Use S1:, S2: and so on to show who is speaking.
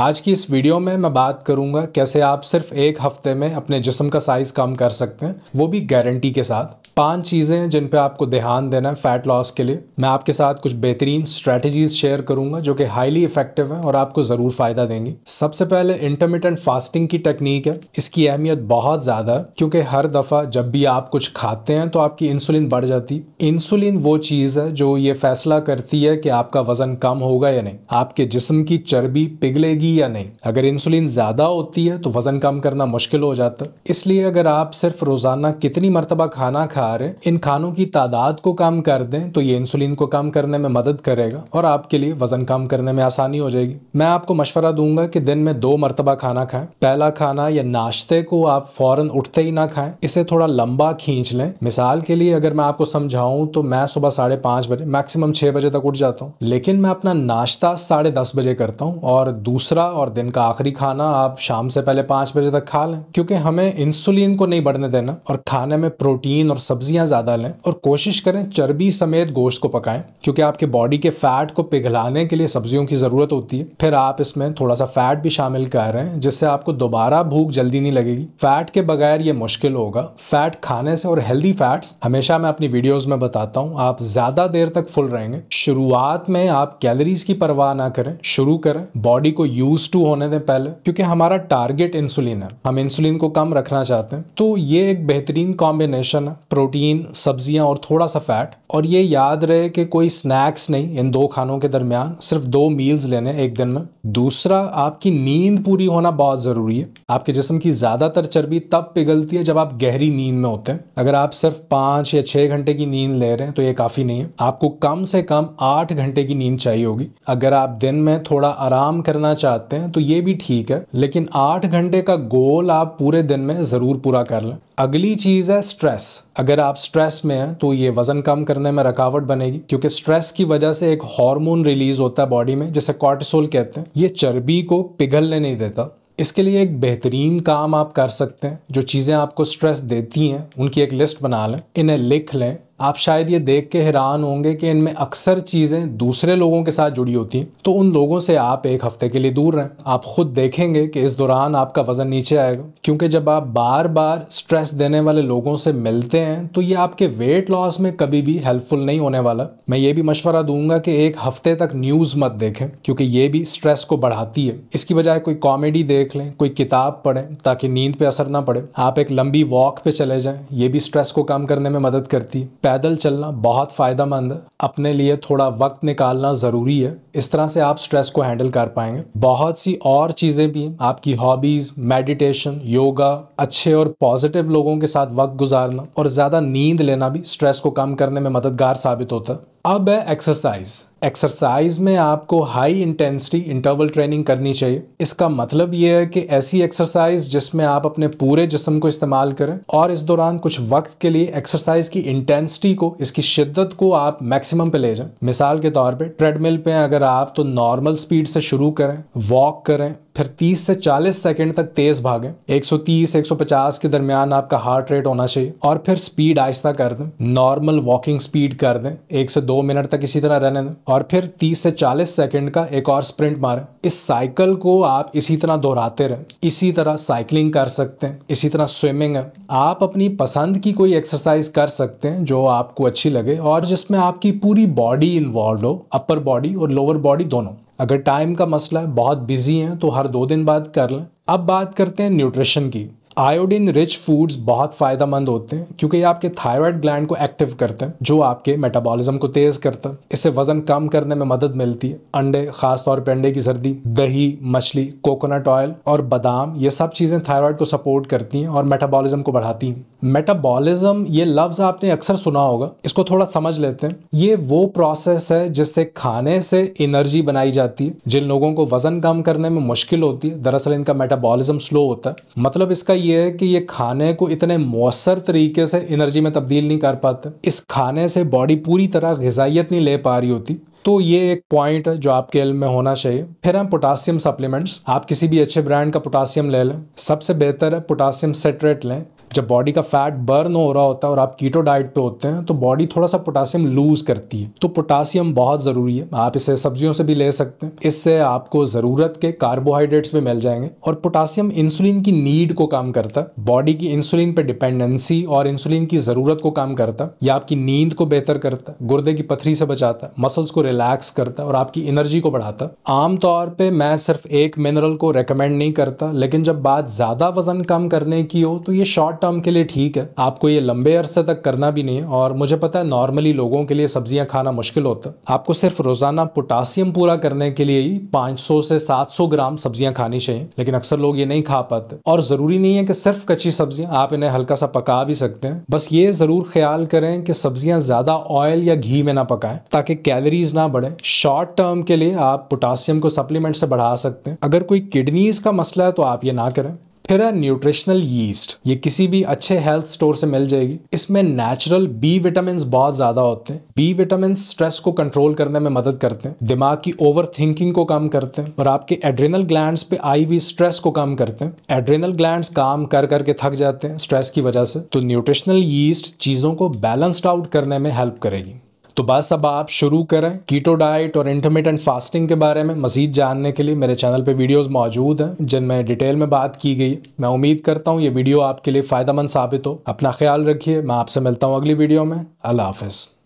S1: आज की इस वीडियो में मैं बात करूंगा कैसे आप सिर्फ एक हफ्ते में अपने जिसम का साइज कम कर सकते हैं वो भी गारंटी के साथ पांच चीज़ें हैं जिन पे आपको ध्यान देना है फैट लॉस के लिए मैं आपके साथ कुछ बेहतरीन स्ट्रेटजीज शेयर करूंगा जो कि हाईली इफेक्टिव हैं और आपको ज़रूर फ़ायदा देंगी सबसे पहले इंटरमीडियंट फास्टिंग की टेक्निक है इसकी अहमियत बहुत ज़्यादा है क्योंकि हर दफ़ा जब भी आप कुछ खाते हैं तो आपकी इंसुलिन बढ़ जाती इंसुलिन वो चीज़ है जो ये फैसला करती है कि आपका वज़न कम होगा या नहीं आपके जिसम की चर्बी पिघलेगी बढ़ेगी या नहीं अगर इंसुलिन ज़्यादा होती है तो वज़न कम करना मुश्किल हो जाता है इसलिए अगर आप सिर्फ रोज़ाना कितनी मरतबा खाना खा रहे हैं इन खानों की तादाद को कम कर दें तो ये इंसुलिन को कम करने में मदद करेगा और आपके लिए वज़न कम करने में आसानी हो जाएगी मैं आपको मशवरा दूंगा कि दिन में दो मरतबा खाना खाएं पहला खाना या नाश्ते को आप फौरन उठते ही ना खाएं इसे थोड़ा लंबा खींच लें मिसाल के लिए अगर मैं आपको समझाऊं तो मैं सुबह साढ़े पांच बजे मैक्सिमम छह बजे तक उठ जाता हूँ लेकिन मैं अपना नाश्ता साढ़े दस बजे करता हूँ और दूसरा दूसरा और दिन का आखिरी खाना आप शाम से पहले पांच बजे तक खा लें क्योंकि हमें इंसुलिन को नहीं बढ़ने देना और खाने में प्रोटीन और सब्जियां ज़्यादा लें और कोशिश करें चर्बी समेत गोश्त को पकाएं क्योंकि आपके बॉडी के फैट को पिघलाने के लिए सब्जियों की ज़रूरत होती है फिर आप इसमें थोड़ा सा फैट भी शामिल कर रहे हैं जिससे आपको दोबारा भूख जल्दी नहीं लगेगी फैट के बगैर ये मुश्किल होगा फैट खाने से और हेल्दी फैट्स हमेशा मैं अपनी वीडियोज में बताता हूँ आप ज़्यादा देर तक फुल रहेंगे शुरुआत में आप कैलरीज की परवाह ना करें शुरू करें बॉडी को यूज टू होने दें पहले क्योंकि हमारा टारगेट इंसुलिन है हम इंसुलिन को कम रखना चाहते हैं तो ये एक बेहतरीन कॉम्बिनेशन है प्रोटीन सब्जियां और थोड़ा सा फैट और ये याद रहे कि कोई स्नैक्स नहीं इन दो खानों के दरमियान सिर्फ दो मील्स लेने एक दिन में दूसरा आपकी नींद पूरी होना बहुत ज़रूरी है आपके जिसम की ज़्यादातर चर्बी तब पिघलती है जब आप गहरी नींद में होते हैं अगर आप सिर्फ पांच या छह घंटे की नींद ले रहे हैं तो ये काफ़ी नहीं है आपको कम से कम आठ घंटे की नींद चाहिए होगी अगर आप दिन में थोड़ा आराम करना चाहते चाहते हैं तो ये भी ठीक है लेकिन आठ घंटे का गोल आप पूरे दिन में ज़रूर पूरा कर लें अगली चीज़ है स्ट्रेस अगर आप स्ट्रेस में हैं तो ये वज़न कम करने में रकावट बनेगी क्योंकि स्ट्रेस की वजह से एक हार्मोन रिलीज होता है बॉडी में जिसे कॉर्टिसोल कहते हैं ये चर्बी को पिघलने नहीं देता इसके लिए एक बेहतरीन काम आप कर सकते हैं जो चीज़ें आपको स्ट्रेस देती हैं उनकी एक लिस्ट बना लें इन्हें लिख लें आप शायद ये देख के हैरान होंगे कि इनमें अक्सर चीज़ें दूसरे लोगों के साथ जुड़ी होती हैं तो उन लोगों से आप एक हफ्ते के लिए दूर रहें आप खुद देखेंगे कि इस दौरान आपका वज़न नीचे आएगा क्योंकि जब आप बार बार स्ट्रेस देने वाले लोगों से मिलते हैं तो ये आपके वेट लॉस में कभी भी हेल्पफुल नहीं होने वाला मैं ये भी मशवरा दूंगा कि एक हफ्ते तक न्यूज़ मत देखें क्योंकि ये भी स्ट्रेस को बढ़ाती है इसकी बजाय कोई कॉमेडी देख लें कोई किताब पढ़ें ताकि नींद पर असर ना पड़े आप एक लंबी वॉक पे चले जाए ये भी स्ट्रेस को कम करने में मदद करती है पैदल चलना बहुत फ़ायदेमंद है अपने लिए थोड़ा वक्त निकालना ज़रूरी है इस तरह से आप स्ट्रेस को हैंडल कर पाएंगे बहुत सी और चीज़ें भी हैं आपकी हॉबीज़ मेडिटेशन योगा अच्छे और पॉजिटिव लोगों के साथ वक्त गुजारना और ज़्यादा नींद लेना भी स्ट्रेस को कम करने में मददगार साबित होता है अब है एक्सरसाइज एक्सरसाइज में आपको हाई इंटेंसिटी इंटरवल ट्रेनिंग करनी चाहिए इसका मतलब यह है कि ऐसी एक्सरसाइज जिसमें आप अपने पूरे जिसम को इस्तेमाल करें और इस दौरान कुछ वक्त के लिए एक्सरसाइज की इंटेंसिटी को इसकी शिद्दत को आप मैक्सिमम पे ले जाएं मिसाल के तौर पे ट्रेडमिल पे अगर आप तो नॉर्मल स्पीड से शुरू करें वॉक करें फिर 30 से 40 सेकंड तक तेज़ भागें 130 150 के दरमियान आपका हार्ट रेट होना चाहिए और फिर स्पीड आहिस्ता कर दें नॉर्मल वॉकिंग स्पीड कर दें एक से दो मिनट तक इसी तरह रहने दें और फिर 30 से 40 सेकंड का एक और स्प्रिंट मारें इस साइकिल को आप इसी तरह दोहराते रहें इसी तरह साइकिलिंग कर सकते हैं इसी तरह स्विमिंग है आप अपनी पसंद की कोई एक्सरसाइज कर सकते हैं जो आपको अच्छी लगे और जिसमें आपकी पूरी बॉडी इन्वॉल्व हो अपर बॉडी और लोअर बॉडी दोनों अगर टाइम का मसला है बहुत बिजी हैं तो हर दो दिन बाद कर लें अब बात करते हैं न्यूट्रिशन की आयोडीन रिच फूड्स बहुत फ़ायदेमंद होते हैं क्योंकि ये आपके थायराइड ग्लैंड को एक्टिव करते हैं जो आपके मेटाबॉलिज्म को तेज़ करता है इससे वजन कम करने में मदद मिलती है अंडे खासतौर पर अंडे की सर्दी दही मछली कोकोनट ऑयल और बादाम ये सब चीज़ें थायराइड को सपोर्ट करती हैं और मेटाबॉलिज्म को बढ़ाती हैं मेटाबॉलिज्म ये लफ्ज़ आपने अक्सर सुना होगा इसको थोड़ा समझ लेते हैं ये वो प्रोसेस है जिससे खाने से एनर्जी बनाई जाती है जिन लोगों को वज़न कम करने में मुश्किल होती है दरअसल इनका मेटाबॉलिज्म स्लो होता है मतलब इसका ये है कि ये खाने को इतने मौसर तरीके से एनर्जी में तब्दील नहीं कर पाते इस खाने से बॉडी पूरी तरह गजाइत नहीं ले पा रही होती तो ये एक पॉइंट है जो आपके एल में होना चाहिए फिर हम पोटासियम सप्लीमेंट्स आप किसी भी अच्छे ब्रांड का पोटासियम ले लें सबसे बेहतर है पोटासियम सेट्रेट लें जब बॉडी का फैट बर्न हो रहा होता है और आप कीटो डाइट पे होते हैं तो बॉडी थोड़ा सा पोटासियम लूज करती है तो पोटासियम बहुत ज़रूरी है आप इसे सब्जियों से भी ले सकते हैं इससे आपको ज़रूरत के कार्बोहाइड्रेट्स भी मिल जाएंगे और पोटासियम इंसुलिन की नीड को काम करता है बॉडी की इंसुलिन पे डिपेंडेंसी और इंसुलिन की ज़रूरत को काम करता है या आपकी नींद को बेहतर करता है गुर्दे की पथरी से बचाता है मसल्स को रिलैक्स करता है और आपकी एनर्जी को बढ़ाता है आमतौर पर मैं सिर्फ एक मिनरल को रिकमेंड नहीं करता लेकिन जब बात ज़्यादा वजन कम करने की हो तो ये शॉर्ट शॉर्ट टर्म के लिए ठीक है आपको ये लंबे अरसे तक करना भी नहीं है और मुझे पता है नॉर्मली लोगों के लिए सब्जियां खाना मुश्किल होता है आपको सिर्फ रोजाना पोटासियम पूरा करने के लिए ही 500 से 700 ग्राम सब्जियां खानी चाहिए लेकिन अक्सर लोग ये नहीं खा पाते और जरूरी नहीं है कि सिर्फ कच्ची सब्जियां आप इन्हें हल्का सा पका भी सकते हैं बस ये जरूर ख्याल करें कि सब्जियां ज्यादा ऑयल या घी में ना पकाएं ताकि कैलोरीज ना बढ़े शॉर्ट टर्म के लिए आप पोटासियम को सप्लीमेंट से बढ़ा सकते हैं अगर कोई किडनीज का मसला है तो आप ये ना करें है न्यूट्रिशनल यीस्ट ये किसी भी अच्छे हेल्थ स्टोर से मिल जाएगी इसमें नेचुरल बी विटामिन बहुत ज्यादा होते हैं बी विटामिन स्ट्रेस को कंट्रोल करने में मदद करते हैं दिमाग की ओवर थिंकिंग को कम करते हैं और आपके एड्रिनल ग्लैंड पे आई हुई स्ट्रेस को कम करते हैं एड्रिनल ग्लैंड काम कर करके थक जाते हैं स्ट्रेस की वजह से तो न्यूट्रिशनल यीस्ट चीजों को बैलेंस्ड आउट करने में हेल्प करेगी तो बस अब आप शुरू करें कीटो डाइट और इंटरमीडियंट फास्टिंग के बारे में मजीद जानने के लिए मेरे चैनल पर वीडियोज़ मौजूद हैं जिनमें डिटेल में बात की गई मैं उम्मीद करता हूँ ये वीडियो आपके लिए फ़ायदा साबित हो अपना ख्याल रखिए मैं आपसे मिलता हूँ अगली वीडियो में अल्लाह हाफिज़